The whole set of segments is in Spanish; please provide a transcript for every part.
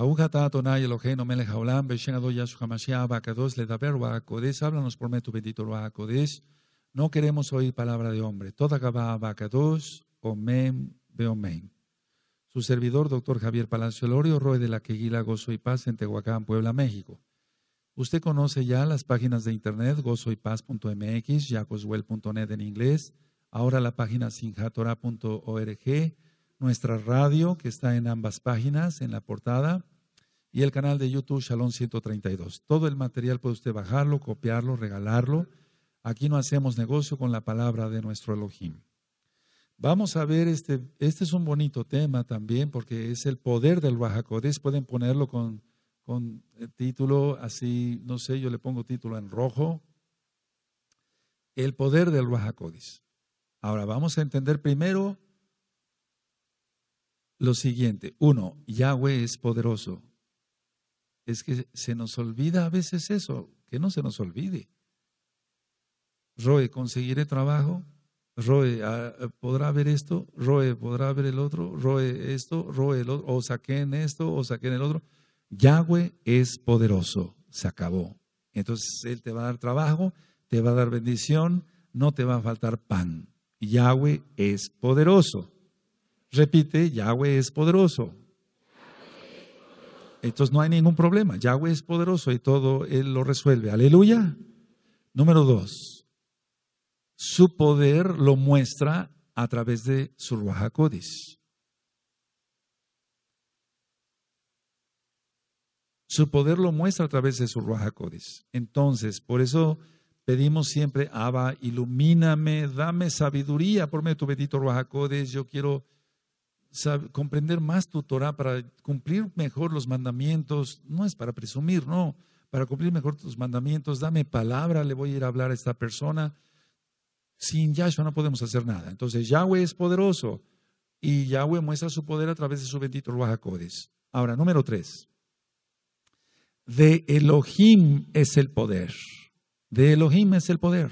Baruch atah Adonai Eloheinu melech haolam, beshen ado Yahshua le da ledaber kodes háblanos por meto tu bendito No queremos oír palabra de hombre. Toda gabá bakados, omem, Beomen. Su servidor, doctor Javier Palacio Lorio, Roe de la Queguila, Gozo y Paz, en Tehuacán, Puebla, México. Usted conoce ya las páginas de internet gozoypaz.mx, jacoswell.net en inglés, ahora la página sinjatora.org, nuestra radio que está en ambas páginas, en la portada, y el canal de YouTube Shalom 132. Todo el material puede usted bajarlo, copiarlo, regalarlo. Aquí no hacemos negocio con la palabra de nuestro Elohim. Vamos a ver, este, este es un bonito tema también porque es el poder del Bajacodes. Pueden ponerlo con, eh, título así, no sé, yo le pongo título en rojo. El poder del Bajacodes. Ahora vamos a entender primero lo siguiente. Uno, Yahweh es poderoso es que se nos olvida a veces eso, que no se nos olvide. Roe, conseguiré trabajo, Roe, ah, podrá ver esto, Roe, podrá ver el otro, Roe, esto, Roe, el otro, o saquen esto, o en el otro. Yahweh es poderoso, se acabó. Entonces Él te va a dar trabajo, te va a dar bendición, no te va a faltar pan. Yahweh es poderoso. Repite, Yahweh es poderoso. Entonces no hay ningún problema. Yahweh es poderoso y todo Él lo resuelve. Aleluya. Número dos, su poder lo muestra a través de su Ruajacodis. Su poder lo muestra a través de su Ruajacodis. Entonces, por eso pedimos siempre, Abba, ilumíname, dame sabiduría por medio de tu bendito Ruajacodis, Yo quiero comprender más tu Torah, para cumplir mejor los mandamientos, no es para presumir, no, para cumplir mejor tus mandamientos, dame palabra, le voy a ir a hablar a esta persona. Sin Yahshua no podemos hacer nada. Entonces Yahweh es poderoso y Yahweh muestra su poder a través de su bendito Ruach Ahora, número tres. De Elohim es el poder. De Elohim es el poder.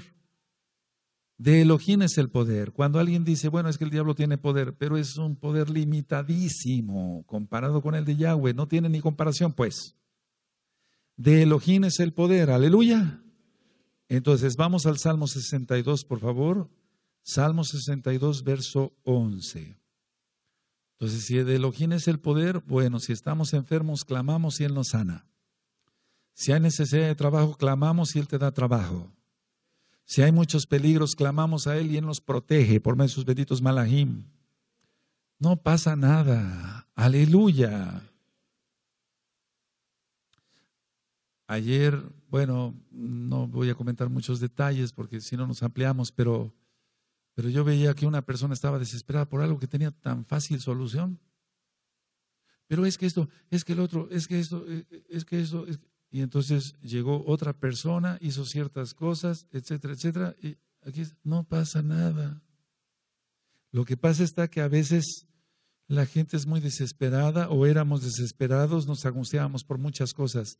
De Elohim es el poder. Cuando alguien dice, bueno, es que el diablo tiene poder, pero es un poder limitadísimo comparado con el de Yahweh, no tiene ni comparación, pues. De Elohim es el poder, aleluya. Entonces, vamos al Salmo 62, por favor. Salmo 62, verso 11. Entonces, si de Elohim es el poder, bueno, si estamos enfermos, clamamos y Él nos sana. Si hay necesidad de trabajo, clamamos y Él te da trabajo. Si hay muchos peligros, clamamos a Él y Él nos protege por medio de sus benditos malahim. No pasa nada. Aleluya. Ayer, bueno, no voy a comentar muchos detalles porque si no nos ampliamos, pero, pero yo veía que una persona estaba desesperada por algo que tenía tan fácil solución. Pero es que esto, es que el otro, es que esto, es que eso, es y entonces llegó otra persona, hizo ciertas cosas, etcétera, etcétera, y aquí no pasa nada. Lo que pasa está que a veces la gente es muy desesperada o éramos desesperados, nos angustiábamos por muchas cosas.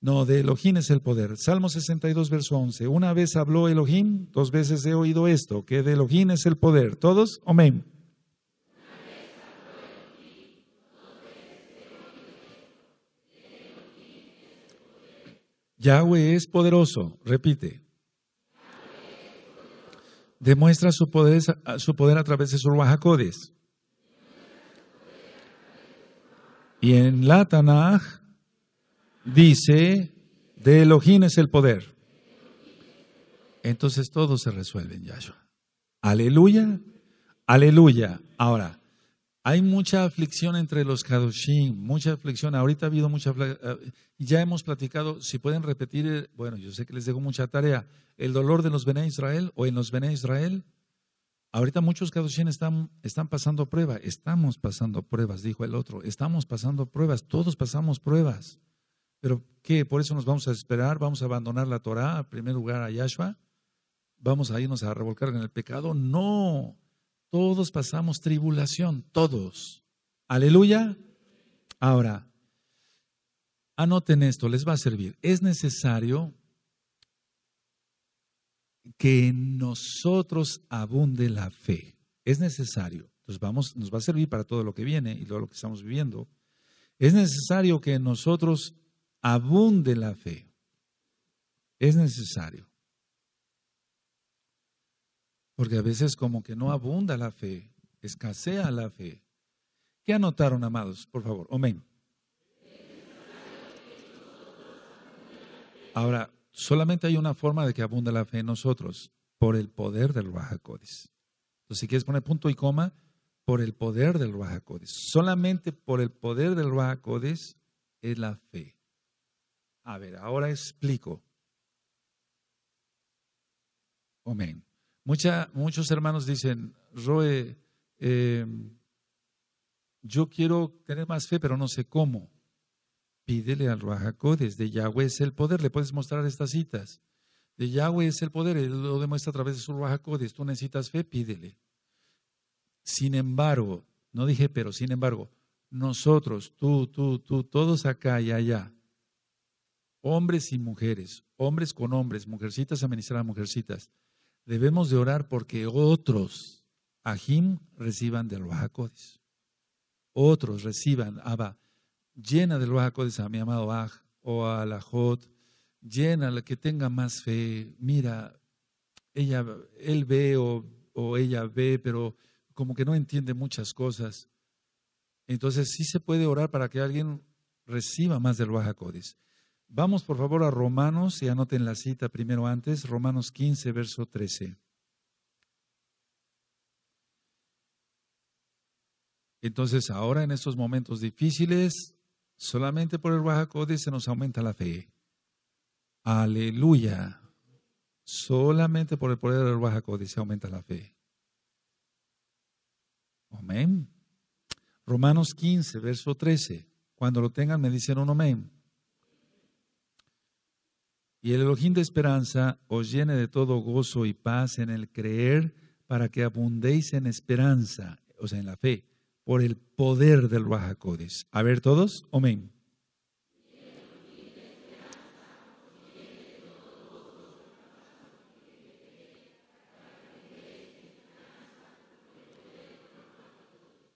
No, de Elohim es el poder. Salmo 62, verso 11. Una vez habló Elohim, dos veces he oído esto, que de Elohim es el poder. ¿Todos? Amén. Yahweh es poderoso, repite. Demuestra su poder, a través de sus Ruajacodes. Y en la dice, de Elohim es el poder. Entonces todo se resuelve en Yahshua. Aleluya, aleluya. Ahora, hay mucha aflicción entre los Kadoshim, mucha aflicción. Ahorita ha habido mucha eh, Ya hemos platicado, si pueden repetir, eh, bueno, yo sé que les dejo mucha tarea, el dolor de los Bene Israel o en los Bene Israel. Ahorita muchos Kadoshim están, están pasando pruebas. Estamos pasando pruebas, dijo el otro. Estamos pasando pruebas. Todos pasamos pruebas. ¿Pero qué? ¿Por eso nos vamos a esperar? ¿Vamos a abandonar la Torah? En primer lugar a Yahshua. ¿Vamos a irnos a revolcar en el pecado? No. Todos pasamos tribulación, todos. Aleluya. Ahora, anoten esto, les va a servir. Es necesario que en nosotros abunde la fe. Es necesario. Entonces vamos, nos va a servir para todo lo que viene y todo lo que estamos viviendo. Es necesario que en nosotros abunde la fe. Es necesario. Porque a veces como que no abunda la fe, escasea la fe. ¿Qué anotaron, amados? Por favor, amén. Ahora, solamente hay una forma de que abunda la fe en nosotros, por el poder del Ruajacodes. Entonces, si quieres poner punto y coma, por el poder del Ruajacodes. Solamente por el poder del Ruajacodes es la fe. A ver, ahora explico. Amén. Mucha, muchos hermanos dicen, Roe, em, yo quiero tener más fe, pero no sé cómo. Pídele al Ruajacodes, de Yahweh es el poder, le puedes mostrar estas citas. De Yahweh es el poder, él lo demuestra a través de su Ruajacodes, tú necesitas fe, pídele. Sin embargo, no dije pero, sin embargo, nosotros, tú, tú, tú, todos acá y allá, hombres y mujeres, hombres con hombres, mujercitas a a mujercitas, debemos de orar porque otros Ajim reciban del bajacodis. Otros reciban Abba, llena del Bajacodes a mi amado Aj o a la Jot, llena la que tenga más fe. Mira, ella, él ve o, ella ve, pero como que no entiende muchas cosas. Entonces sí se puede orar para que alguien reciba más del Bajacodes. Vamos por favor a Romanos y anoten la cita primero antes, Romanos 15, verso 13. Entonces ahora en estos momentos difíciles, solamente por el Ruajacodes se nos aumenta la fe. Aleluya. Solamente por el poder del Ruajacodes se aumenta la fe. Amén. Romanos 15, verso 13. Cuando lo tengan me dicen un amén. Y el Elohim de esperanza os llene de todo gozo y paz en el creer para que abundéis en esperanza, o sea, en la fe, por el poder del Rahakodis. A ver todos, amén.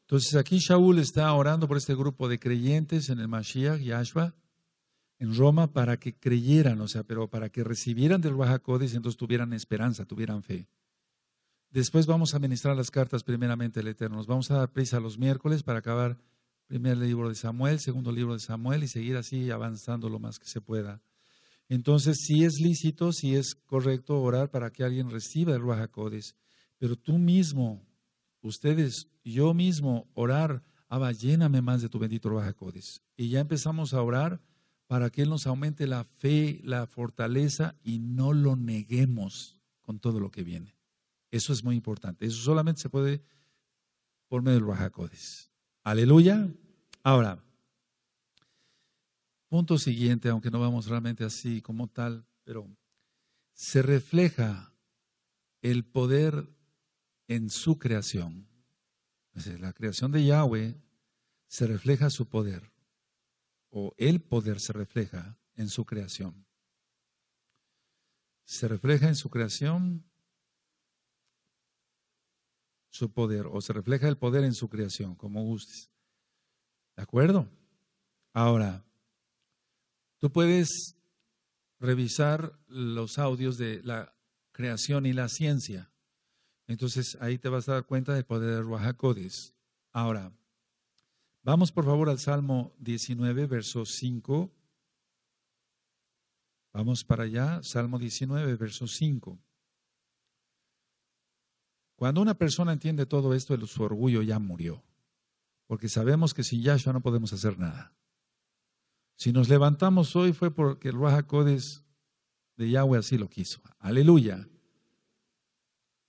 Entonces aquí Shaul está orando por este grupo de creyentes en el Mashiach, Yahshua, en Roma para que creyeran, o sea, pero para que recibieran del Ruach y entonces tuvieran esperanza, tuvieran fe. Después vamos a ministrar las cartas primeramente al Eterno. Nos vamos a dar prisa los miércoles para acabar primer libro de Samuel, segundo libro de Samuel y seguir así avanzando lo más que se pueda. Entonces, sí es lícito, sí es correcto orar para que alguien reciba el Ruach pero tú mismo, ustedes, yo mismo, orar, Abba, más de tu bendito Ruach Y ya empezamos a orar para que Él nos aumente la fe, la fortaleza y no lo neguemos con todo lo que viene. Eso es muy importante. Eso solamente se puede por medio del Rajacodes. Aleluya. Ahora, punto siguiente, aunque no vamos realmente así como tal, pero se refleja el poder en su creación. la creación de Yahweh se refleja su poder o el poder se refleja en su creación. Se refleja en su creación su poder o se refleja el poder en su creación, como gustes. ¿De acuerdo? Ahora, tú puedes revisar los audios de la creación y la ciencia. Entonces ahí te vas a dar cuenta del poder de Ruajacodes. Ahora, Vamos por favor al Salmo 19, verso 5. Vamos para allá, Salmo 19, verso 5. Cuando una persona entiende todo esto, su orgullo ya murió. Porque sabemos que sin Yahshua no podemos hacer nada. Si nos levantamos hoy fue porque el Ruach Codes de Yahweh así lo quiso. Aleluya.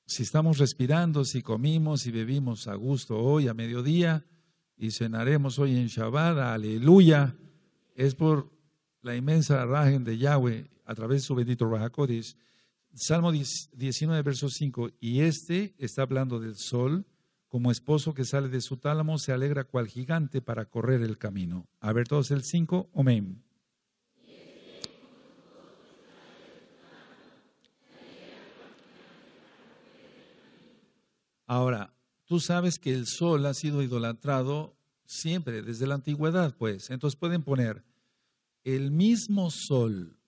Si estamos respirando, si comimos, y bebimos a gusto hoy a mediodía, y cenaremos hoy en Shabbat, aleluya, es por la inmensa rajen de Yahweh a través de su bendito Rajacodis. Salmo 19, verso 5, y este está hablando del sol, como esposo que sale de su tálamo, se alegra cual gigante para correr el camino. A ver todos el 5, amén. Ahora, Tú sabes que el sol ha sido idolatrado siempre, desde la antigüedad, pues. Entonces pueden poner el mismo sol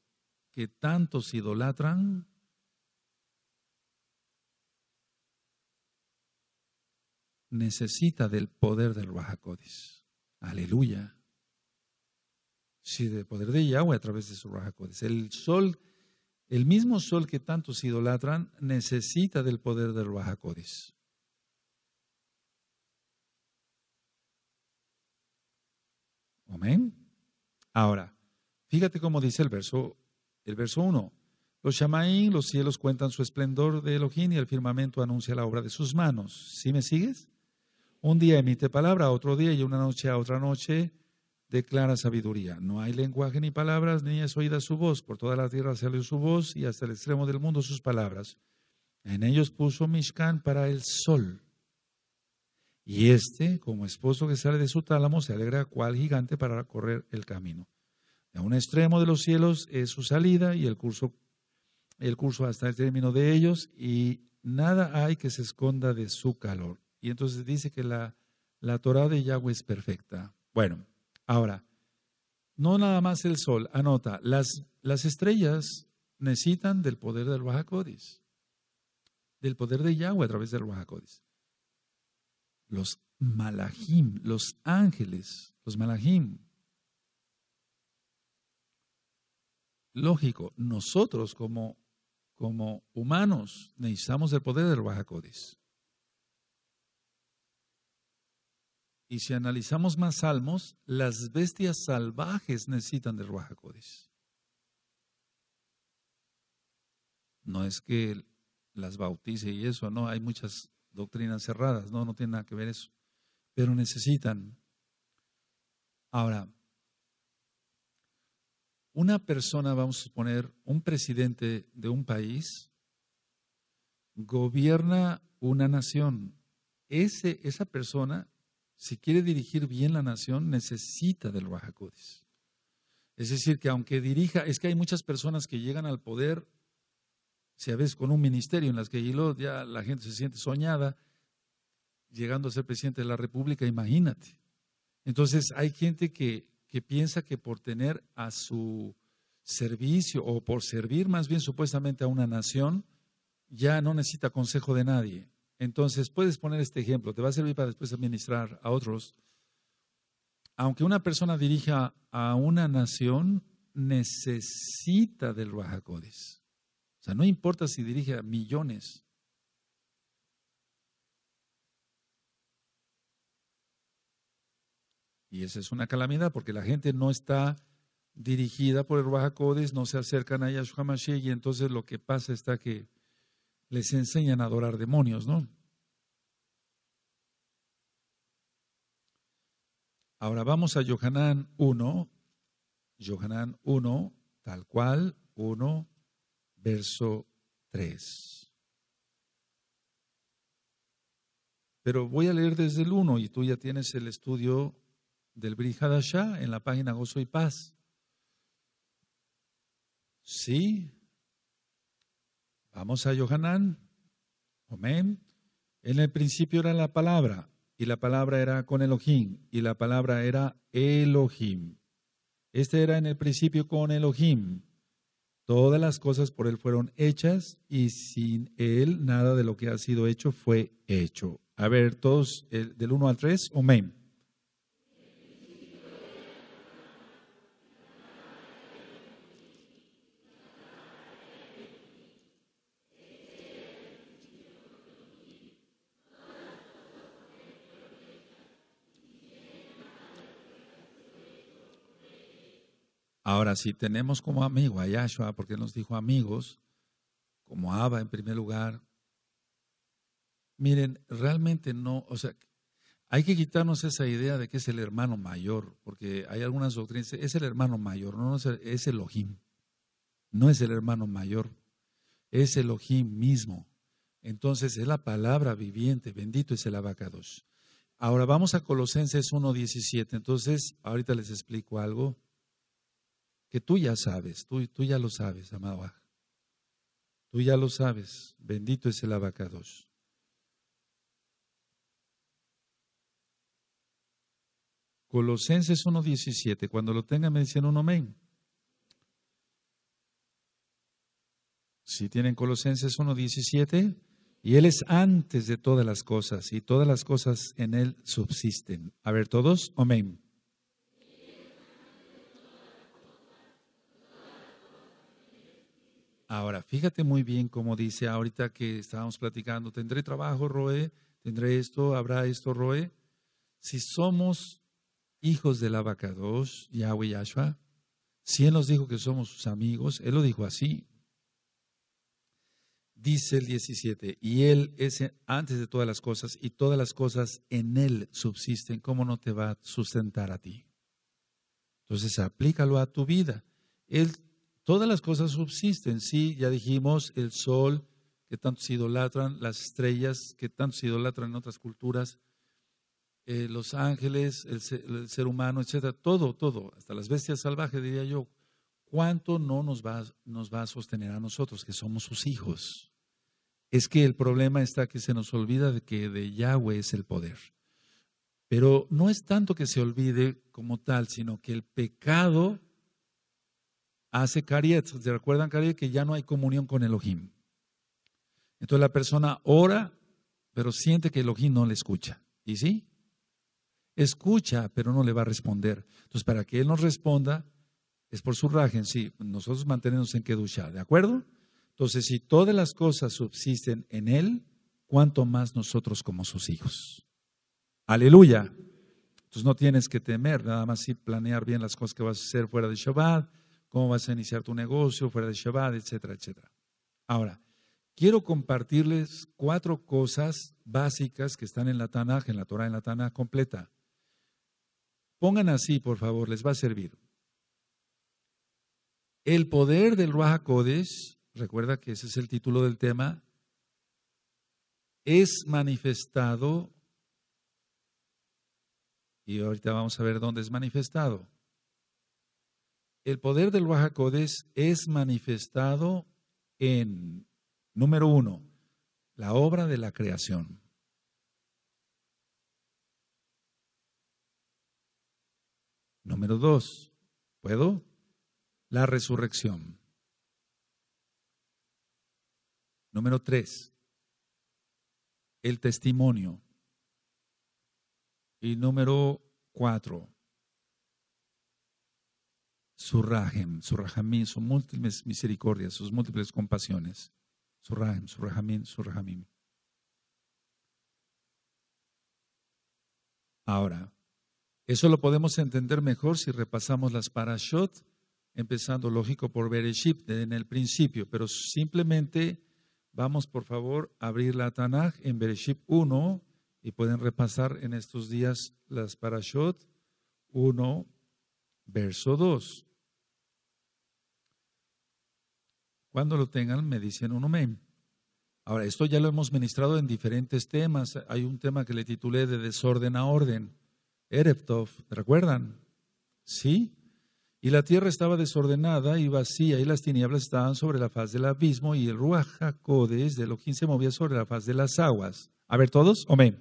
que tantos idolatran. necesita del poder del Rahakodis. Aleluya. Sí, del poder de Yahweh a través de su Rahakodis. El sol, el mismo sol que tantos idolatran, necesita del poder del Rahakodis. Amén. Ahora, fíjate cómo dice el verso, el verso 1. Los Shamaín, los cielos cuentan su esplendor de Elohim y el firmamento anuncia la obra de sus manos. ¿Sí me sigues? Un día emite palabra, otro día y una noche a otra noche declara sabiduría. No hay lenguaje ni palabras, ni es oída su voz. Por toda la tierra salió su voz y hasta el extremo del mundo sus palabras. En ellos puso Mishkan para el sol. Y este, como esposo que sale de su tálamo, se alegra cual gigante para correr el camino. A un extremo de los cielos es su salida y el curso, el curso hasta el término de ellos, y nada hay que se esconda de su calor. Y entonces dice que la, la Torah de Yahweh es perfecta. Bueno, ahora, no nada más el sol, anota, las, las estrellas necesitan del poder del Bajacodis. del poder de Yahweh a través del Bajacodis los malajim, los ángeles, los malajim. Lógico, nosotros como, como humanos necesitamos el poder del Bajacodis. Y si analizamos más salmos, las bestias salvajes necesitan del Bajacodis. No es que las bautice y eso, no, hay muchas doctrinas cerradas, no, no tiene nada que ver eso, pero necesitan. Ahora, una persona, vamos a suponer, un presidente de un país, gobierna una nación. Ese, esa persona, si quiere dirigir bien la nación, necesita del Baja Es decir, que aunque dirija, es que hay muchas personas que llegan al poder si a veces con un ministerio en las que ya la gente se siente soñada, llegando a ser presidente de la República, imagínate. Entonces hay gente que, que piensa que por tener a su servicio o por servir más bien supuestamente a una nación, ya no necesita consejo de nadie. Entonces puedes poner este ejemplo, te va a servir para después administrar a otros. Aunque una persona dirija a una nación, necesita del Rajacodes. O sea, no importa si dirige a millones. Y esa es una calamidad porque la gente no está dirigida por el Ruach no se acercan a Yahshua y entonces lo que pasa está que les enseñan a adorar demonios, ¿no? Ahora vamos a Yohanan 1, Yohanan 1, tal cual, 1, verso 3. Pero voy a leer desde el 1 y tú ya tienes el estudio del Brihadashá en la página Gozo y Paz. Sí. Vamos a Yohanan. Amén. En el principio era la palabra, y la palabra era con Elohim, y la palabra era Elohim. Este era en el principio con Elohim. Todas las cosas por Él fueron hechas y sin Él nada de lo que ha sido hecho fue hecho. A ver, todos eh, del 1 al 3, amén. Ahora, si tenemos como amigo a Yahshua, porque nos dijo amigos, como Abba en primer lugar, miren, realmente no, o sea, hay que quitarnos esa idea de que es el hermano mayor, porque hay algunas doctrinas, es el hermano mayor, no, es, el, es Elohim, no es el hermano mayor, es Elohim mismo. Entonces es la palabra viviente, bendito es el abacados. Ahora vamos a Colosenses 1.17, entonces ahorita les explico algo que tú ya sabes, tú, tú ya lo sabes, amado. Tú ya lo sabes, bendito es el abacados. Colosenses 1.17, cuando lo tengan me dicen un amén. Si tienen Colosenses 1.17, y Él es antes de todas las cosas, y todas las cosas en Él subsisten. A ver, todos, amén. Ahora, fíjate muy bien cómo dice ahorita que estábamos platicando, tendré trabajo, Roe, tendré esto, habrá esto, Roe. Si somos hijos del Abacados, Yahweh Ashua, si Él nos dijo que somos sus amigos, Él lo dijo así. Dice el 17, y Él es antes de todas las cosas, y todas las cosas en Él subsisten, ¿cómo no te va a sustentar a ti? Entonces aplícalo a tu vida. Él Todas las cosas subsisten, sí, ya dijimos, el sol que se idolatran, las estrellas que se idolatran en otras culturas, eh, los ángeles, el ser, humano, etcétera, todo, todo, hasta las bestias salvajes, diría yo. ¿Cuánto no nos va, nos va a sostener a nosotros, que somos sus hijos? es que el problema está que se nos olvida de que de Yahweh es el poder. Pero no es tanto que se olvide como tal, sino que el pecado hace Cariet. ¿Se recuerdan Cariet? Que ya no hay comunión con Elohim. Entonces la persona ora, pero siente que Elohim no le escucha. ¿Y sí? Escucha, pero no le va a responder. Entonces, para que Él nos responda, es por su rajen, sí. Nosotros mantenemos en Kedusha, ¿de acuerdo? Entonces, si todas las cosas subsisten en Él, cuanto más nosotros como sus hijos. Aleluya. Entonces no tienes que temer, nada más si planear bien las cosas que vas a hacer fuera de Shabbat, cómo vas a iniciar tu negocio fuera de Shabbat, etcétera, etcétera. Ahora, quiero compartirles cuatro cosas básicas que están en la Tanaj, en la Torah en la Tanaj completa. Pongan así, por favor, les va a servir. El poder del Ruach HaKodesh, recuerda que ese es el título del tema, es manifestado, y ahorita vamos a ver dónde es manifestado, el poder del Bajacodes es manifestado en, número uno, la obra de la creación. Número dos, ¿puedo? La resurrección. Número tres, el testimonio. Y número cuatro, su rajem, su sus múltiples misericordias, sus múltiples compasiones. Su rajem, su rajamín, su Ahora, eso lo podemos entender mejor si repasamos las parashot, empezando lógico por Bereshit en el principio, pero simplemente vamos por favor a abrir la Tanaj en Bereshit 1 y pueden repasar en estos días las parashot 1, verso 2. Cuando lo tengan, me dicen un amén. Ahora, esto ya lo hemos ministrado en diferentes temas. Hay un tema que le titulé de desorden a orden. Ereptov, recuerdan? Sí. Y la tierra estaba desordenada y vacía, y las tinieblas estaban sobre la faz del abismo, y el Ruajacodes desde de Elohim se movía sobre la faz de las aguas. A ver, todos, amén.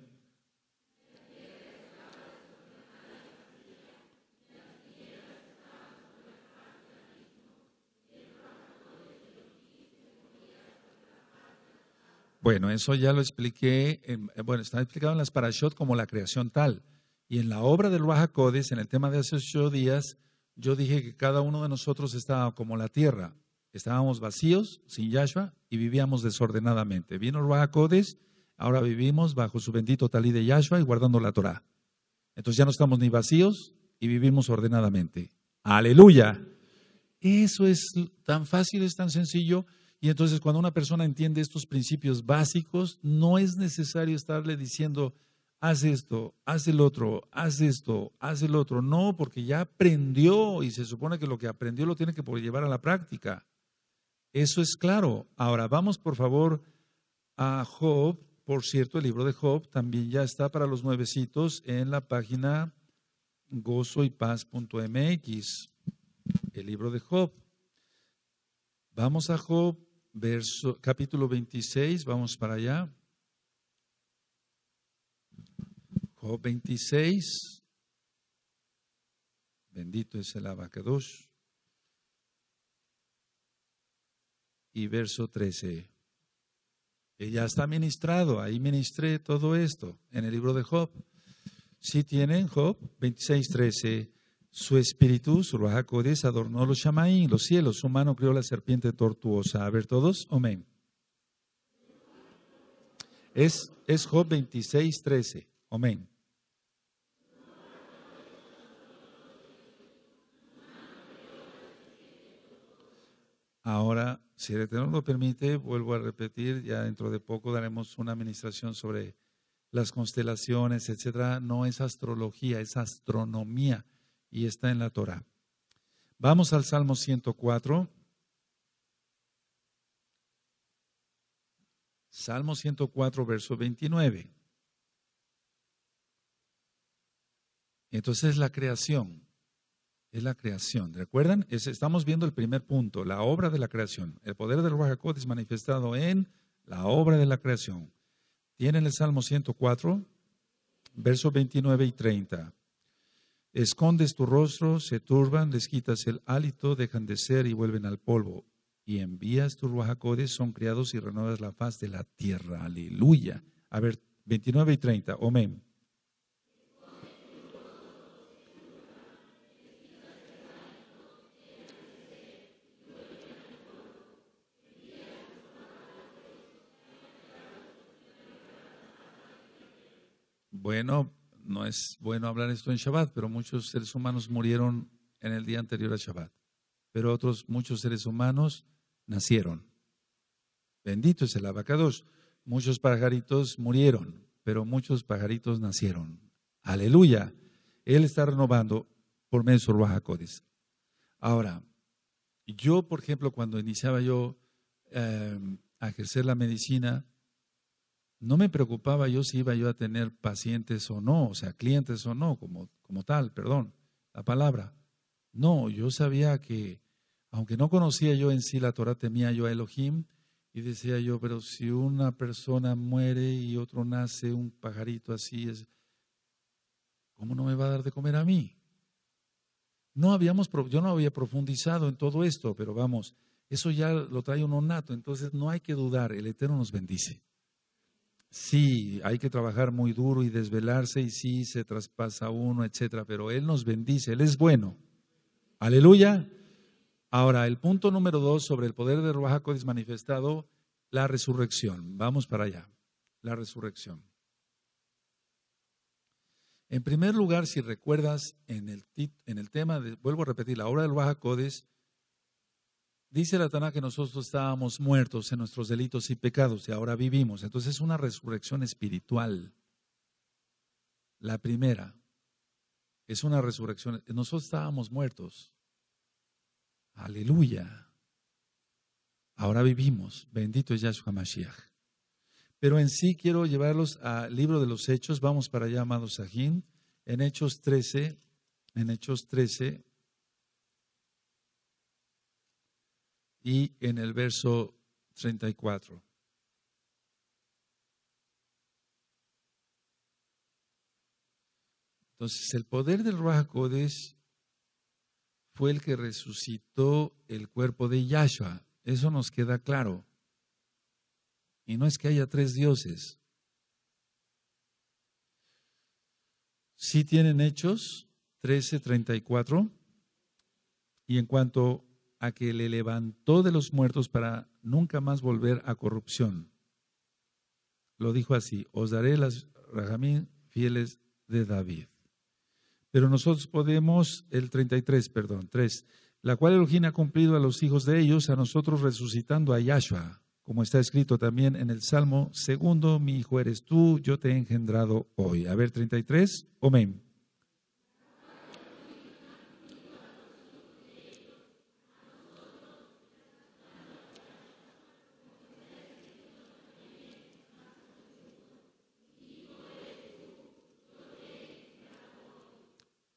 Bueno, eso ya lo expliqué, eh, bueno, está explicado en las parashot como la creación tal. Y en la obra del Ruach en el tema de hace ocho días, yo dije que cada uno de nosotros estaba como la tierra. Estábamos vacíos, sin Yahshua, y vivíamos desordenadamente. Vino el ahora vivimos bajo su bendito talí de Yahshua y guardando la Torah. Entonces ya no estamos ni vacíos y vivimos ordenadamente. Aleluya. Eso es tan fácil, es tan sencillo. Y entonces cuando una persona entiende estos principios básicos, no es necesario estarle diciendo, haz esto, haz el otro, haz esto, haz el otro. No, porque ya aprendió y se supone que lo que aprendió lo tiene que llevar a la práctica. Eso es claro. Ahora vamos por favor a Job. Por cierto, el libro de Job también ya está para los nuevecitos en la página gozoypaz.mx. El libro de Job. Vamos a Job verso, capítulo 26, vamos para allá. Job 26, bendito es el abacados. Y verso 13. ella ya está ministrado, ahí ministré todo esto en el libro de Job. Si tienen Job 26, 13. Su espíritu, su Ruajacodes, adornó los Shamaín, los cielos. Su mano creó la serpiente tortuosa. A ver todos, amén. Es, Job 26.13, Amén. Ahora, si el Eterno lo permite, vuelvo a repetir, ya dentro de poco daremos una administración sobre las constelaciones, etcétera. No es astrología, es astronomía y está en la Torá. Vamos al Salmo 104. Salmo 104, verso 29. Entonces la creación, es la creación. ¿Recuerdan? estamos viendo el primer punto, la obra de la creación. El poder del Ruach es manifestado en la obra de la creación. Tienen el Salmo 104, verso 29 y 30. Escondes tu rostro, se turban, les quitas el hálito, dejan de ser y vuelven al polvo. Y envías tus ruajacodes, son criados y renuevas la faz de la tierra. Aleluya. A ver, 29 y 30. Amén. Bueno, no es bueno hablar esto en Shabbat, pero muchos seres humanos murieron en el día anterior a Shabbat. Pero otros, muchos seres humanos nacieron. Bendito es el abacados. Muchos pajaritos murieron, pero muchos pajaritos nacieron. Aleluya. Él está renovando por medio de su Ahora, yo, por ejemplo, cuando iniciaba yo eh, a ejercer la medicina, no me preocupaba yo si iba yo a tener pacientes o no, o sea, clientes o no, como, como tal, perdón, la palabra. No, yo sabía que, aunque no conocía yo en sí la Torah, temía yo a Elohim y decía yo, pero si una persona muere y otro nace, un pajarito así, es, ¿cómo no me va a dar de comer a mí? No habíamos, yo no había profundizado en todo esto, pero vamos, eso ya lo trae uno nato, entonces no hay que dudar, el Eterno nos bendice sí, hay que trabajar muy duro y desvelarse y sí, se traspasa uno, etcétera, pero Él nos bendice, Él es bueno. Aleluya. Ahora, el punto número dos sobre el poder de Ruach manifestado, la resurrección. Vamos para allá, la resurrección. En primer lugar, si recuerdas, en el, tema, vuelvo a repetir, la obra del Codes, Dice la Tana que nosotros estábamos muertos en nuestros delitos y pecados y ahora vivimos. Entonces es una resurrección espiritual. La primera es una resurrección. Nosotros estábamos muertos. Aleluya. Ahora vivimos. Bendito es Yahshua Mashiach. Pero en sí quiero llevarlos al libro de los Hechos. Vamos para allá, amados Sajín. En Hechos 13, en Hechos 13, y en el verso 34. Entonces, el poder del Ruajacodes fue el que resucitó el cuerpo de Yahshua. Eso nos queda claro. Y no es que haya tres dioses. ¿Sí tienen Hechos 13:34. Y en cuanto a que le levantó de los muertos para nunca más volver a corrupción. Lo dijo así, os daré las rajamín fieles de David. Pero nosotros podemos, el 33, perdón, 3, la cual Elohim ha cumplido a los hijos de ellos, a nosotros resucitando a Yahshua, como está escrito también en el Salmo, segundo, mi hijo eres tú, yo te he engendrado hoy. A ver, 33, amén.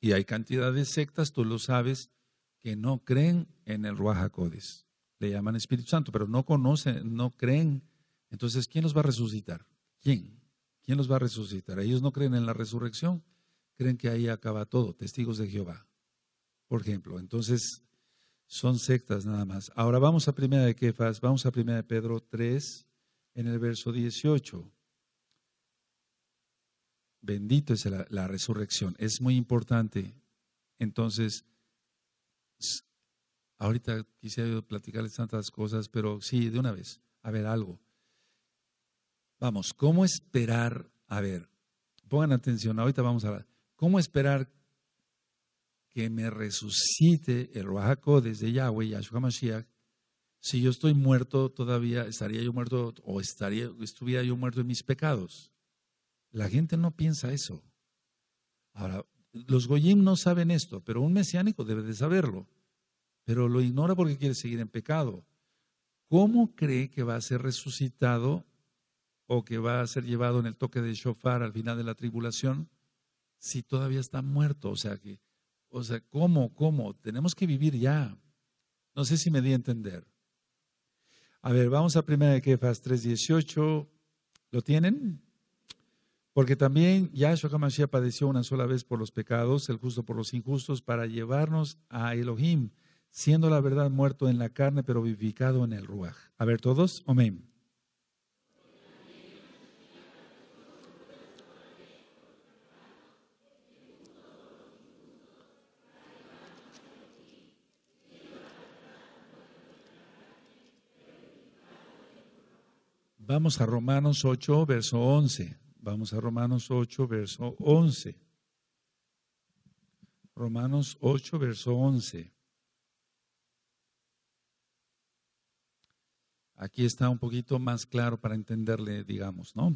y hay cantidad de sectas, tú lo sabes, que no creen en el Ruajacodes. Le llaman Espíritu Santo, pero no conocen, no creen. Entonces, ¿quién los va a resucitar? ¿Quién? ¿Quién los va a resucitar? Ellos no creen en la resurrección, creen que ahí acaba todo, testigos de Jehová, por ejemplo. Entonces, son sectas nada más. Ahora vamos a Primera de Kefas, vamos a Primera de Pedro 3, en el verso 18. Bendito es la, resurrección. Es muy importante. Entonces, ahorita quisiera platicarles tantas cosas, pero sí, de una vez, a ver algo. Vamos, ¿cómo esperar? A ver, pongan atención, ahorita vamos a hablar. ¿Cómo esperar que me resucite el rojaco desde Yahweh, Yahshua Mashiach? Si yo estoy muerto todavía, estaría yo muerto o estaría, estuviera yo muerto en mis pecados. La gente no piensa eso. Ahora, los Goyim no saben esto, pero un mesiánico debe de saberlo. Pero lo ignora porque quiere seguir en pecado. ¿Cómo cree que va a ser resucitado o que va a ser llevado en el toque de shofar al final de la tribulación si todavía está muerto? O sea, que, o sea ¿cómo? ¿Cómo? Tenemos que vivir ya. No sé si me di a entender. A ver, vamos a primera de Kefas 3.18. ¿Lo tienen? Porque también Yahshua HaMashiach padeció una sola vez por los pecados, el justo por los injustos, para llevarnos a Elohim, siendo la verdad muerto en la carne, pero vivificado en el Ruach. A ver todos, amén. Vamos a Romanos 8, verso 11. Vamos a Romanos 8, verso 11. Romanos 8, verso 11. Aquí está un poquito más claro para entenderle, digamos, ¿no?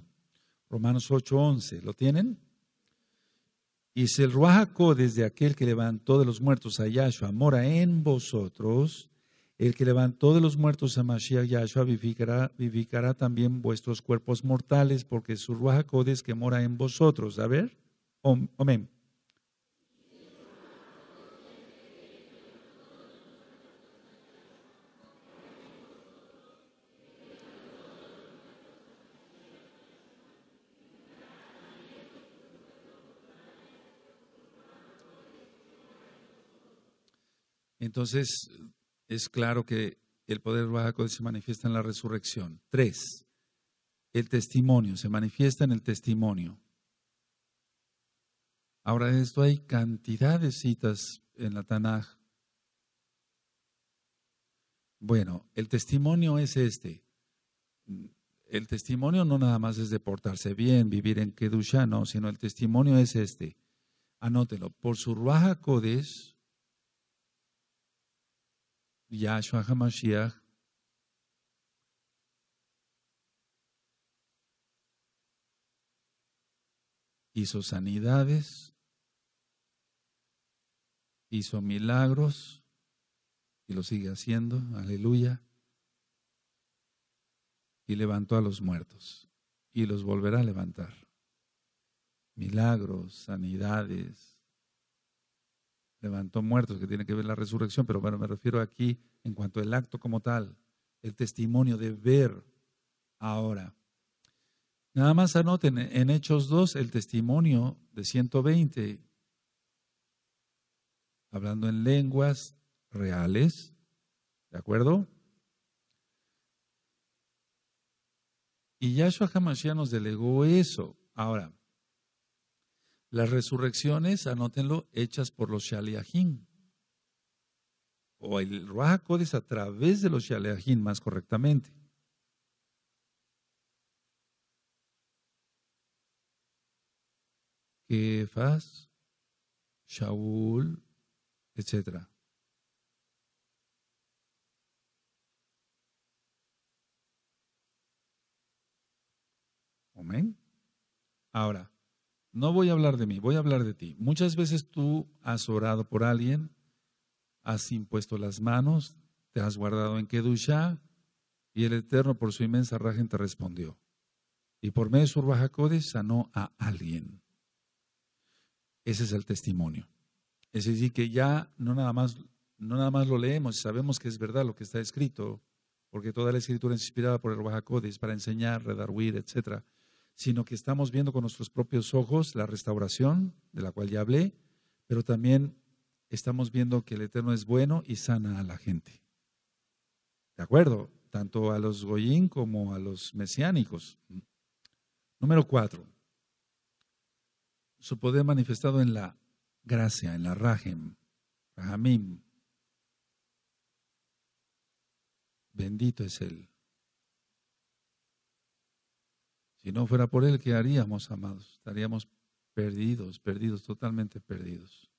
Romanos 8, 11. ¿Lo tienen? Y si el Ruajaco desde aquel que levantó de los muertos a Yahshua mora en vosotros, el que levantó de los muertos a Mashiach Yahshua vivificará, vivificará también vuestros cuerpos mortales, porque su Ruach Kodesh que mora en vosotros. A ver, amén. Entonces, es claro que el poder bajaco se manifiesta en la resurrección. Tres, el testimonio, se manifiesta en el testimonio. Ahora, esto hay cantidad de citas en la Tanaj. Bueno, el testimonio es este. El testimonio no nada más es de portarse bien, vivir en Kedusha, no, sino el testimonio es este. Anótelo, por su Ruaja Yahshua HaMashiach hizo sanidades, hizo milagros y lo sigue haciendo, aleluya, y levantó a los muertos y los volverá a levantar. Milagros, sanidades, levantó muertos, que tiene que ver la resurrección, pero bueno, me refiero aquí en cuanto al acto como tal, el testimonio de ver ahora. Nada más anoten en Hechos 2 el testimonio de 120, hablando en lenguas reales, ¿de acuerdo? Y Yahshua Hamashiach nos delegó eso. Ahora, las resurrecciones, anótenlo, hechas por los Shaliahim. O el Ruach a través de los Shaliahim, más correctamente. Kefas, Shaul, etc. Amén. Ahora, no voy a hablar de mí, voy a hablar de ti. Muchas veces tú has orado por alguien, has impuesto las manos, te has guardado en Kedusha, y el Eterno por su inmensa rajen te respondió. Y por medio de su sanó a alguien. Ese es el testimonio. Es decir, que ya no nada más, no nada más lo leemos, sabemos que es verdad lo que está escrito, porque toda la escritura es inspirada por el para enseñar, redarguir, etcétera sino que estamos viendo con nuestros propios ojos la restauración, de la cual ya hablé, pero también estamos viendo que el Eterno es bueno y sana a la gente. ¿De acuerdo? Tanto a los Goyín como a los mesiánicos. Número cuatro. Su poder manifestado en la gracia, en la Rajem, Rahamim. Bendito es Él. Si no fuera por Él, ¿qué haríamos, amados? Estaríamos perdidos, perdidos, totalmente perdidos.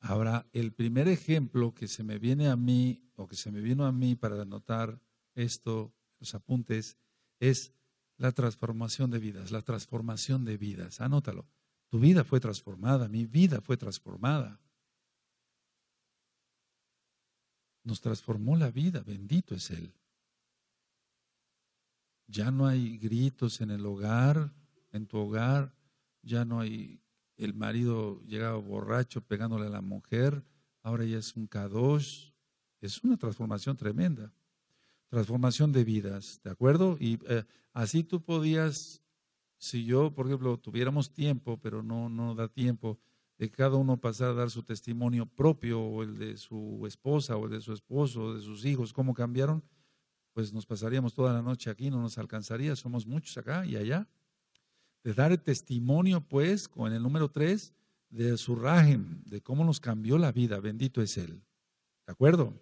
Ahora, el primer ejemplo que se me viene a mí, o que se me vino a mí para anotar esto, los apuntes, es la transformación de vidas, la transformación de vidas. Anótalo. Tu vida fue transformada, mi vida fue transformada. Nos transformó la vida, bendito es Él ya no hay gritos en el hogar, en tu hogar, ya no hay el marido llegado borracho pegándole a la mujer, ahora ya es un kadosh, es una transformación tremenda, transformación de vidas, ¿de acuerdo? Y eh, así tú podías, si yo, por ejemplo, tuviéramos tiempo, pero no, no da tiempo, de cada uno pasar a dar su testimonio propio o el de su esposa o el de su esposo o de sus hijos, cómo cambiaron, pues nos pasaríamos toda la noche aquí, no nos alcanzaría, somos muchos acá y allá. De dar testimonio, pues, con el número tres de su rajem, de cómo nos cambió la vida, bendito es Él. ¿De acuerdo?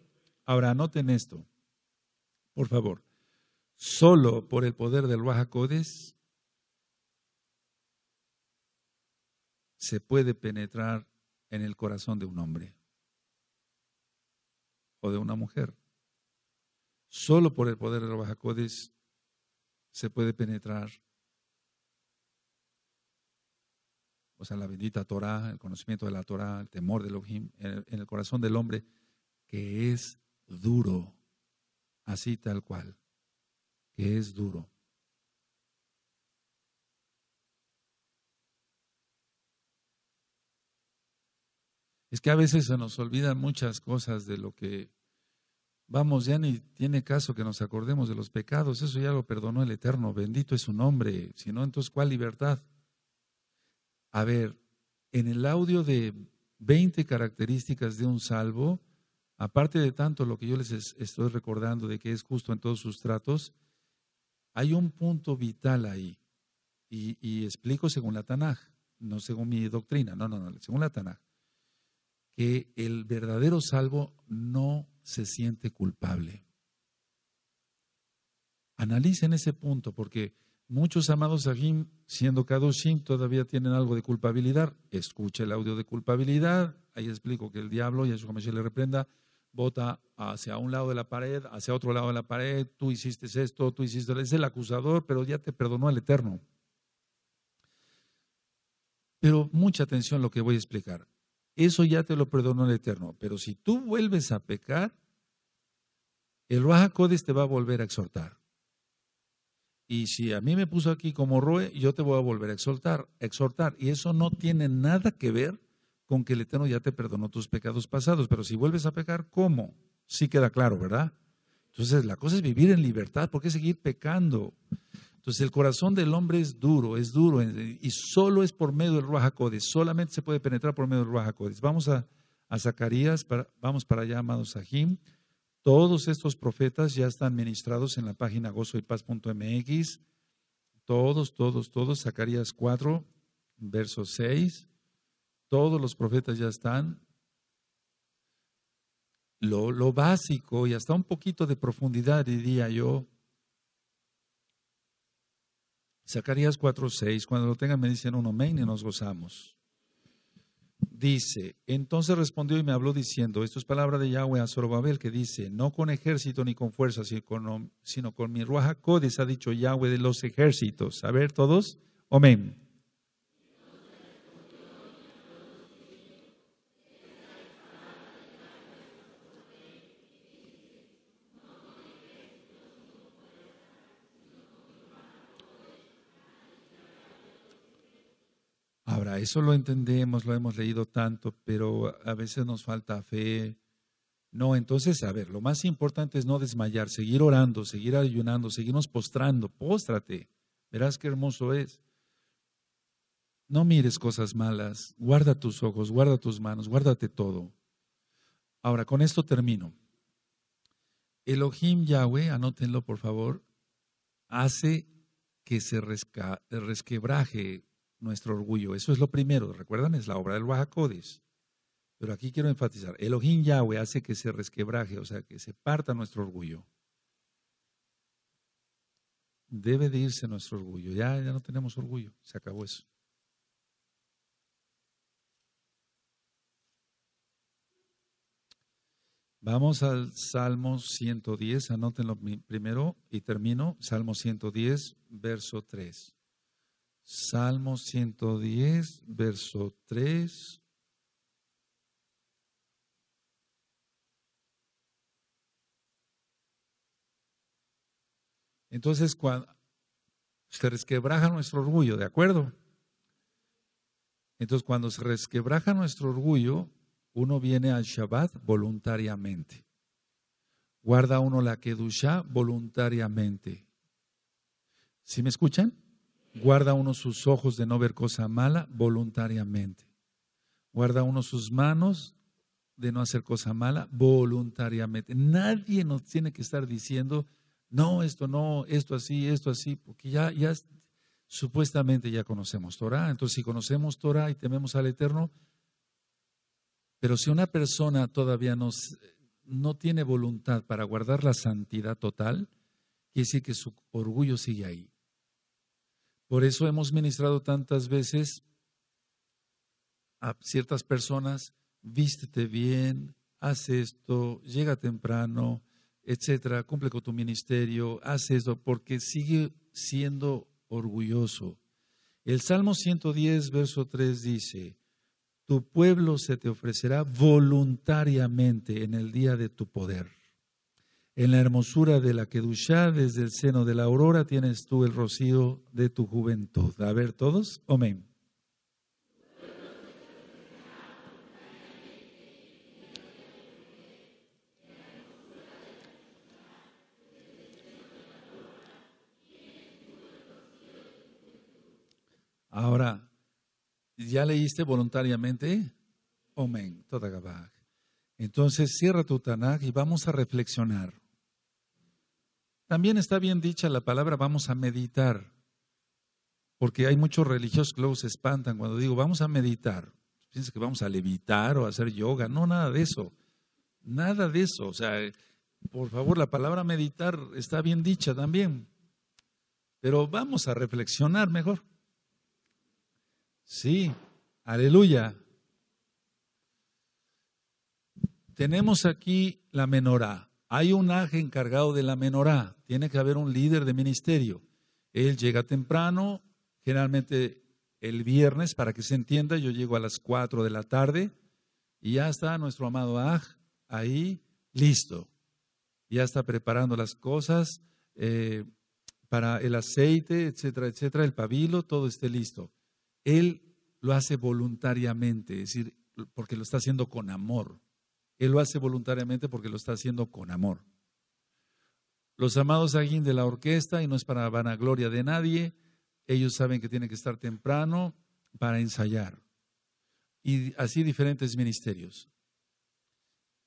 Ahora anoten esto, por favor. Solo por el poder del Wahakodes se puede penetrar en el corazón de un hombre o de una mujer. Solo por el poder de los Bajacodes se puede penetrar. O sea, la bendita Torah, el conocimiento de la Torah, el temor del Ojim en el corazón del hombre que es duro, así tal cual, que es duro. Es que a veces se nos olvidan muchas cosas de lo que Vamos, ya ni tiene caso que nos acordemos de los pecados, eso ya lo perdonó el Eterno, bendito es su nombre, si no, entonces, ¿cuál libertad? A ver, en el audio de 20 características de un salvo, aparte de tanto lo que yo les estoy recordando de que es justo en todos sus tratos, hay un punto vital ahí, y, explico según la Tanaj, no según mi doctrina, no, no, no, según la Tanaj, que el verdadero salvo no se siente culpable. Analicen ese punto porque muchos amados Sajim siendo Kadoshim, todavía tienen algo de culpabilidad. Escucha el audio de culpabilidad, ahí explico que el diablo, y su se le reprenda, bota hacia un lado de la pared, hacia otro lado de la pared, tú hiciste esto, tú hiciste es el acusador, pero ya te perdonó el Eterno. Pero mucha atención a lo que voy a explicar eso ya te lo perdonó el Eterno. Pero si tú vuelves a pecar, el Ruajacodes te va a volver a exhortar. Y si a mí me puso aquí como Roe, yo te voy a volver a exhortar, exhortar. Y eso no tiene nada que ver con que el Eterno ya te perdonó tus pecados pasados. Pero si vuelves a pecar, ¿cómo? Sí queda claro, ¿verdad? Entonces la cosa es vivir en libertad. ¿Por qué seguir pecando? Entonces el corazón del hombre es duro, es duro eh, y solo es por medio del Ruajacodes, solamente se puede penetrar por medio del Ruajacodes. Vamos a, Zacarías, vamos para allá, amados Sahim. Todos estos profetas ya están ministrados en la página gozoypaz.mx. Todos, todos, todos, Zacarías 4, verso 6. Todos los profetas ya están. Lo, lo básico y hasta un poquito de profundidad, diría yo, Zacarías 4:6, cuando lo tengan me dicen un amén y nos gozamos. Dice, entonces respondió y me habló diciendo, esto es palabra de Yahweh a Zorobabel que dice, no con ejército ni con fuerza, sino con, mi ruaja codes, ha dicho Yahweh de los ejércitos. A ver todos, amén. eso lo entendemos, lo hemos leído tanto, pero a veces nos falta fe. No, entonces, a ver, lo más importante es no desmayar, seguir orando, seguir ayunando, seguirnos postrando, póstrate. Verás qué hermoso es. No mires cosas malas, guarda tus ojos, guarda tus manos, guárdate todo. Ahora, con esto termino. Elohim Yahweh, anótenlo por favor, hace que se resquebraje nuestro orgullo. Eso es lo primero. Recuerdan, es la obra del Bajacodes. Pero aquí quiero enfatizar, Elohim Yahweh hace que se resquebraje, o sea, que se parta nuestro orgullo. Debe de irse nuestro orgullo. Ya, ya no tenemos orgullo. Se acabó eso. Vamos al Salmo 110, anótenlo primero y termino. Salmo 110, verso 3. Salmo 110, verso 3. Entonces, cuando se resquebraja nuestro orgullo, ¿de acuerdo? Entonces, cuando se resquebraja nuestro orgullo, uno viene al Shabbat voluntariamente. Guarda uno la Kedushá voluntariamente. ¿Sí me escuchan? Guarda uno sus ojos de no ver cosa mala voluntariamente. Guarda uno sus manos de no hacer cosa mala voluntariamente. Nadie nos tiene que estar diciendo, no, esto no, esto así, esto así, porque ya, ya supuestamente ya conocemos Torah. Entonces, si conocemos Torah y tememos al Eterno, pero si una persona todavía no tiene voluntad para guardar la santidad total, quiere decir que su orgullo sigue ahí. Por eso hemos ministrado tantas veces a ciertas personas, vístete bien, haz esto, llega temprano, etcétera, cumple con tu ministerio, haz esto, porque sigue siendo orgulloso. El Salmo 110, verso 3 dice, tu pueblo se te ofrecerá voluntariamente en el día de tu poder. En la hermosura de la Kedushá, desde el seno de la aurora, tienes tú el rocío de tu juventud. A ver, todos, amén. Ahora, ¿ya leíste voluntariamente? Amén. Entonces, cierra tu Tanakh y vamos a reflexionar. También está bien dicha la palabra vamos a meditar, porque hay muchos religiosos que luego se espantan cuando digo vamos a meditar. Piensa que vamos a levitar o a hacer yoga, no, nada de eso. Nada de eso. O sea, por favor, la palabra meditar está bien dicha también. Pero vamos a reflexionar mejor. Sí, aleluya. Tenemos aquí la menorá. Hay un aj encargado de la menorá, tiene que haber un líder de ministerio. Él llega temprano, generalmente el viernes, para que se entienda, yo llego a las 4 de la tarde y ya está nuestro amado Aj ahí listo. Ya está preparando las cosas eh, para el aceite, etcétera, etcétera, el pabilo, todo esté listo. Él lo hace voluntariamente, es decir, porque lo está haciendo con amor. Él lo hace voluntariamente porque lo está haciendo con amor. Los amados agín de la orquesta, y no es para vanagloria de nadie, ellos saben que tienen que estar temprano para ensayar. Y así diferentes ministerios.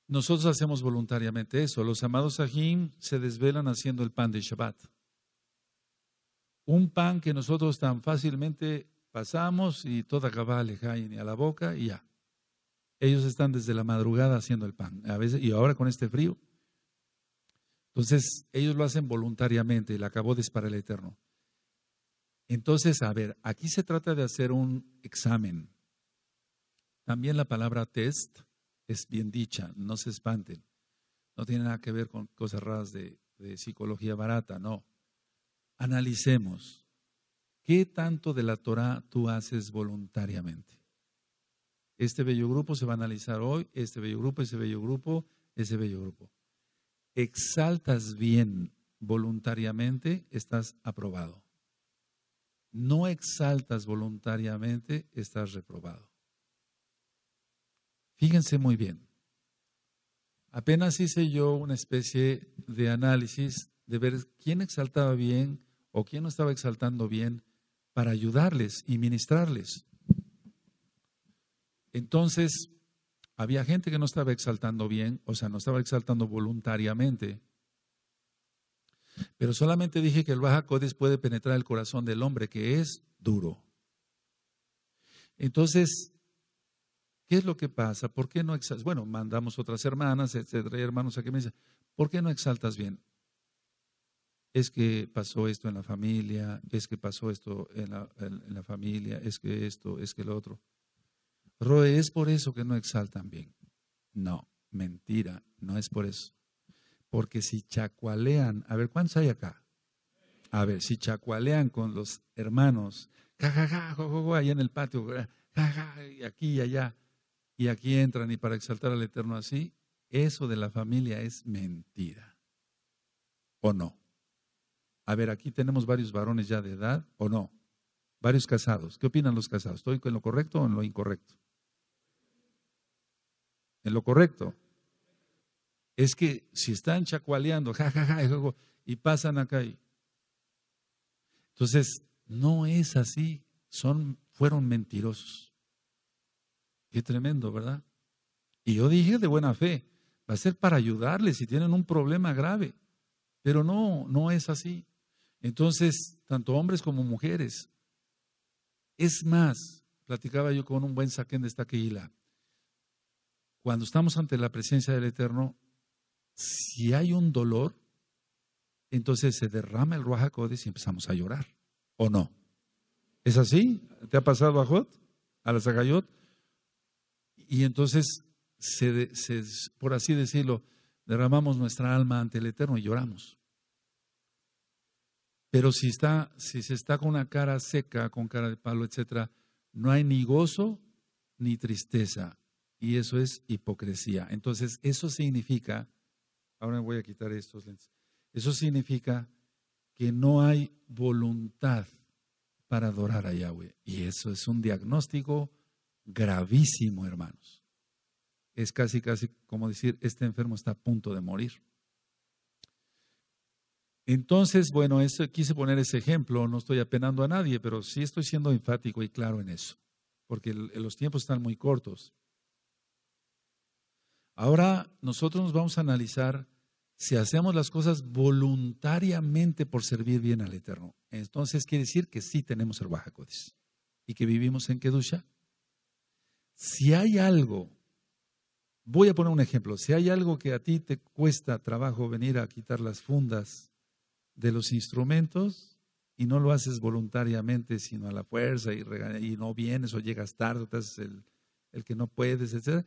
Nosotros hacemos voluntariamente eso. Los amados agín se desvelan haciendo el pan de Shabbat. Un pan que nosotros tan fácilmente pasamos y toda acaba le a la boca y ya ellos están desde la madrugada haciendo el pan, a veces, y ahora con este frío. Entonces, ellos lo hacen voluntariamente, el acabó de para el Eterno. Entonces, a ver, aquí se trata de hacer un examen. También la palabra test es bien dicha, no se espanten. No tiene nada que ver con cosas raras de, de psicología barata, no. Analicemos, ¿qué tanto de la Torah tú haces voluntariamente? Este bello grupo se va a analizar hoy, este bello grupo, ese bello grupo, ese bello grupo. Exaltas bien voluntariamente, estás aprobado. No exaltas voluntariamente, estás reprobado. Fíjense muy bien. Apenas hice yo una especie de análisis de ver quién exaltaba bien o quién no estaba exaltando bien para ayudarles y ministrarles. Entonces, había gente que no estaba exaltando bien, o sea, no estaba exaltando voluntariamente. Pero solamente dije que el Baja puede penetrar el corazón del hombre, que es duro. Entonces, ¿qué es lo que pasa? ¿Por qué no exaltas? Bueno, mandamos otras hermanas, etcétera, y hermanos a que me dicen, ¿por qué no exaltas bien? Es que pasó esto en la familia, es que pasó esto en la, en la familia, es que esto, es que lo otro. Roe, es por eso que no exaltan bien. No, mentira, no es por eso. Porque si chacualean, a ver, ¿cuántos hay acá? A ver, si chacualean con los hermanos, jajaja, allá en el patio, jajaja, y aquí y allá, y aquí entran y para exaltar al Eterno así, eso de la familia es mentira. ¿O no? A ver, aquí tenemos varios varones ya de edad, ¿o no? Varios casados. ¿Qué opinan los casados? ¿Estoy en lo correcto o en lo incorrecto? lo correcto. Es que si están chacualeando, jajaja, y pasan acá. Y... Entonces, no es así. Son, fueron mentirosos. Qué tremendo, ¿verdad? Y yo dije de buena fe, va a ser para ayudarles si tienen un problema grave. Pero no, no es así. Entonces, tanto hombres como mujeres. Es más, platicaba yo con un buen saquén de esta cuando estamos ante la presencia del Eterno, si hay un dolor, entonces se derrama el Ruajacodes y empezamos a llorar, ¿o no? ¿Es así? ¿Te ha pasado a Jot? ¿A la Zagayot? Y entonces, se, por así decirlo, derramamos nuestra alma ante el Eterno y lloramos. Pero si, está, si se está con una cara seca, con cara de palo, etc., no hay ni gozo ni tristeza y eso es hipocresía. Entonces, eso significa, ahora me voy a quitar estos lentes, eso significa que no hay voluntad para adorar a Yahweh. Y eso es un diagnóstico gravísimo, hermanos. Es casi, casi como decir, este enfermo está a punto de morir. Entonces, bueno, eso, quise poner ese ejemplo, no estoy apenando a nadie, pero sí estoy siendo enfático y claro en eso, porque los tiempos están muy cortos. Ahora nosotros nos vamos a analizar si hacemos las cosas voluntariamente por servir bien al Eterno. Entonces quiere decir que sí tenemos el y que vivimos en Kedusha. Si hay algo, voy a poner un ejemplo, si hay algo que a ti te cuesta trabajo venir a quitar las fundas de los instrumentos y no lo haces voluntariamente, sino a la fuerza y, no vienes o llegas tarde, te el, que no puedes, etc.,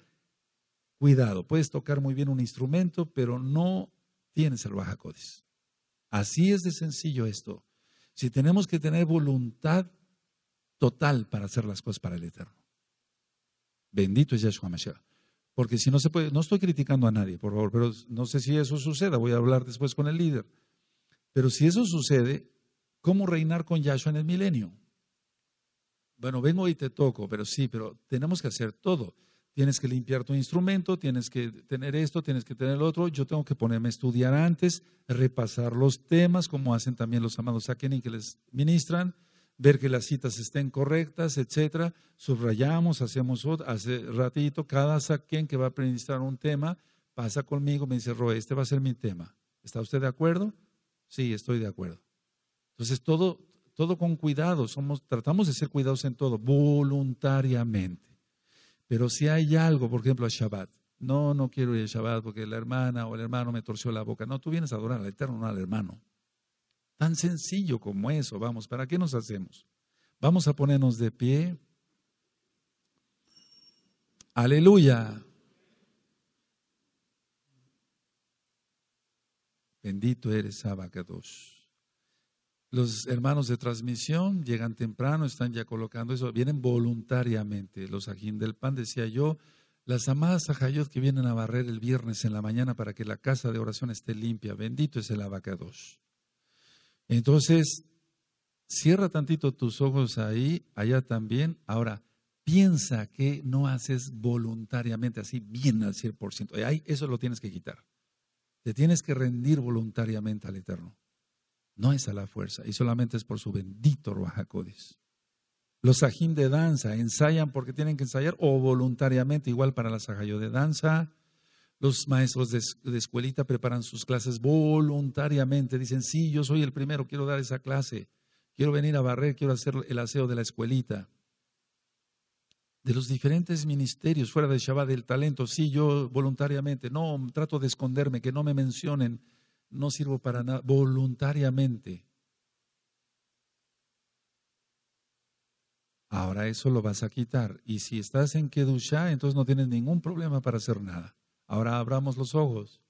Cuidado, puedes tocar muy bien un instrumento, pero no tienes el Baja Así es de sencillo esto. Si tenemos que tener voluntad total para hacer las cosas para el Eterno. Bendito es Yeshua Mashiach. Porque si no se puede, no estoy criticando a nadie, por favor, pero no sé si eso suceda, voy a hablar después con el líder. Pero si eso sucede, ¿cómo reinar con Yahshua en el milenio? Bueno, vengo y te toco, pero sí, pero tenemos que hacer todo tienes que limpiar tu instrumento, tienes que tener esto, tienes que tener lo otro. Yo tengo que ponerme a estudiar antes, repasar los temas, como hacen también los amados Akeni que les ministran, ver que las citas estén correctas, etcétera. Subrayamos, hacemos hace ratito, cada saquen que va a ministrar un tema pasa conmigo, me dice, Roe, este va a ser mi tema. ¿Está usted de acuerdo? Sí, estoy de acuerdo. Entonces, todo, todo con cuidado, somos, tratamos de ser cuidados en todo, voluntariamente. Pero si hay algo, por ejemplo, a Shabbat, no, no quiero ir a Shabbat porque la hermana o el hermano me torció la boca. No, tú vienes a adorar al Eterno, no al hermano. Tan sencillo como eso, vamos, ¿para qué nos hacemos? Vamos a ponernos de pie. Aleluya. Bendito eres, Abacados. Los hermanos de transmisión llegan temprano, están ya colocando eso, vienen voluntariamente. Los ajín del pan, decía yo, las amadas ajayot que vienen a barrer el viernes en la mañana para que la casa de oración esté limpia. Bendito es el abacados. Entonces, cierra tantito tus ojos ahí, allá también. Ahora, piensa que no haces voluntariamente, así bien al 100%. Ahí, eso lo tienes que quitar. Te tienes que rendir voluntariamente al Eterno. No es a la fuerza y solamente es por su bendito Ruajacodis. Los ajim de danza ensayan porque tienen que ensayar o voluntariamente, igual para la sajayo de danza. Los maestros de, escuelita preparan sus clases voluntariamente. Dicen, sí, yo soy el primero, quiero dar esa clase. Quiero venir a barrer, quiero hacer el aseo de la escuelita. De los diferentes ministerios, fuera de Shabbat, del talento, sí, yo voluntariamente. No, trato de esconderme, que no me mencionen no sirvo para nada, voluntariamente. Ahora eso lo vas a quitar. Y si estás en Kedusha, entonces no tienes ningún problema para hacer nada. Ahora abramos los ojos.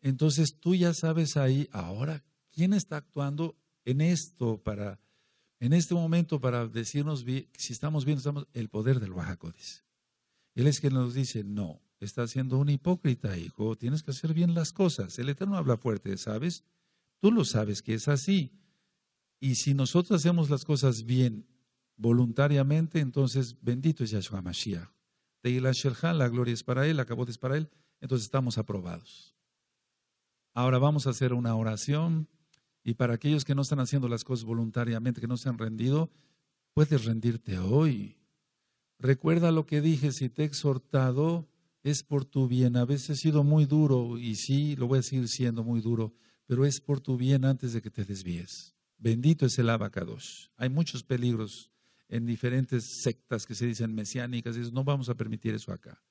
Entonces tú ya sabes ahí, ahora, ¿quién está actuando en esto para, en este momento para decirnos si estamos viendo estamos, el poder del Bajacodes. Él es quien nos dice, no, estás siendo un hipócrita, hijo, tienes que hacer bien las cosas. El Eterno habla fuerte, ¿sabes? Tú lo sabes que es así. Y si nosotros hacemos las cosas bien voluntariamente, entonces bendito es Yahshua Mashiach. Teilah Sherhan, la gloria es para él, la cabota es para él, entonces estamos aprobados. Ahora vamos a hacer una oración y para aquellos que no están haciendo las cosas voluntariamente, que no se han rendido, puedes rendirte hoy. Recuerda lo que dije, si te he exhortado, es por tu bien. A veces he sido muy duro y sí, lo voy a seguir siendo muy duro, pero es por tu bien antes de que te desvíes. Bendito es el abacados. Hay muchos peligros en diferentes sectas que se dicen mesiánicas, y no vamos a permitir eso acá.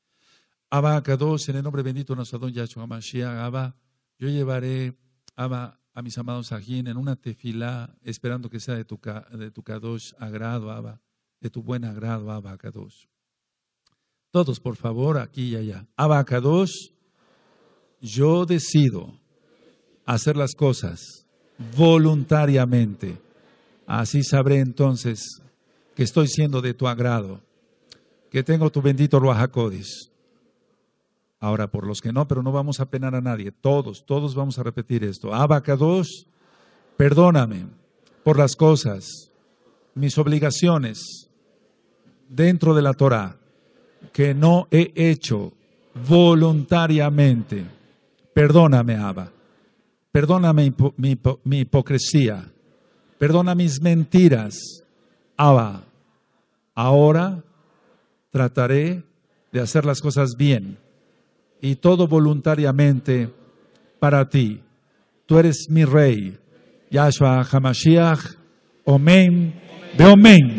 Abacados, en el nombre bendito de nuestro don Yahshua Mashiach, Abba, yo llevaré Abba, a mis amados ajín en una tefilá, esperando que sea de tu, de tu Kadosh agrado, Abba, de tu buen agrado, Abba Kadosh. Todos, por favor, aquí y allá. Abacados, yo decido hacer las cosas voluntariamente. Así sabré entonces que estoy siendo de tu agrado, que tengo tu bendito Ruajacodis. Ahora, por los que no, pero no vamos a penar a nadie. Todos, todos vamos a repetir esto. Abacados, perdóname por las cosas, mis obligaciones dentro de la Torah que no he hecho voluntariamente. Perdóname, Abba. Perdóname mi, hipocresía. Perdona mis mentiras. Abba, ahora trataré de hacer las cosas bien y todo voluntariamente para ti. Tú eres mi rey. Yahshua Hamashiach. Omen. De